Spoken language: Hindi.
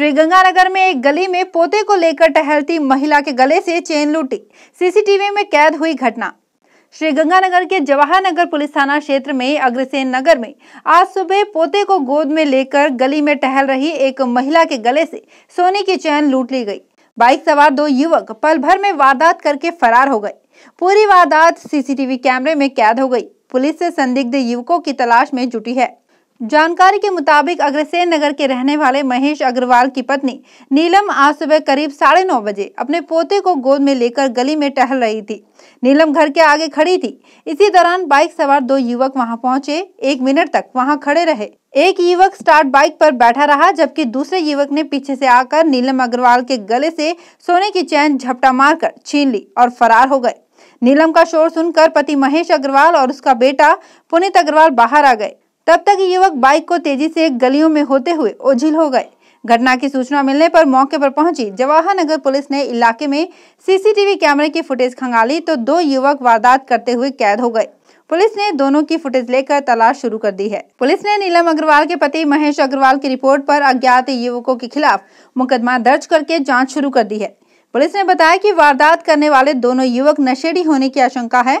श्रीगंगानगर में एक गली में पोते को लेकर टहलती महिला के गले से चेन लूटी सीसीटीवी में कैद हुई घटना श्रीगंगानगर के जवाहर नगर पुलिस थाना क्षेत्र में अग्रसेन नगर में आज सुबह पोते को गोद में लेकर गली में टहल रही एक महिला के गले से सोने की चैन लूट ली गई बाइक सवार दो युवक पल भर में वारदात करके फरार हो गए पूरी वारदात सीसीटीवी कैमरे में कैद हो गई पुलिस से संदिग्ध युवकों की तलाश में जुटी है जानकारी के मुताबिक अग्रसेन नगर के रहने वाले महेश अग्रवाल की पत्नी नीलम आज सुबह करीब साढ़े नौ बजे अपने पोते को गोद में लेकर गली में टहल रही थी नीलम घर के आगे खड़ी थी इसी दौरान बाइक सवार दो युवक वहां पहुंचे एक मिनट तक वहां खड़े रहे एक युवक स्टार्ट बाइक पर बैठा रहा जबकि दूसरे युवक ने पीछे से आकर नीलम अग्रवाल के गले से सोने की चैन झपटा मारकर छीन ली और फरार हो गए नीलम का शोर सुनकर पति महेश अग्रवाल और उसका बेटा पुनीत अग्रवाल बाहर आ गए तब तक युवक बाइक को तेजी से गलियों में होते हुए ओझिल हो गए घटना की सूचना मिलने पर मौके पर पहुंची जवाहर नगर पुलिस ने इलाके में सीसीटीवी कैमरे की फुटेज खंगाली तो दो युवक वारदात करते हुए कैद हो गए पुलिस ने दोनों की फुटेज लेकर तलाश शुरू कर दी है पुलिस ने नीलम अग्रवाल के पति महेश अग्रवाल की रिपोर्ट पर अज्ञात युवकों के खिलाफ मुकदमा दर्ज करके जांच शुरू कर दी है पुलिस ने बताया कि वारदात करने वाले दोनों युवक नशेड़ी होने की आशंका है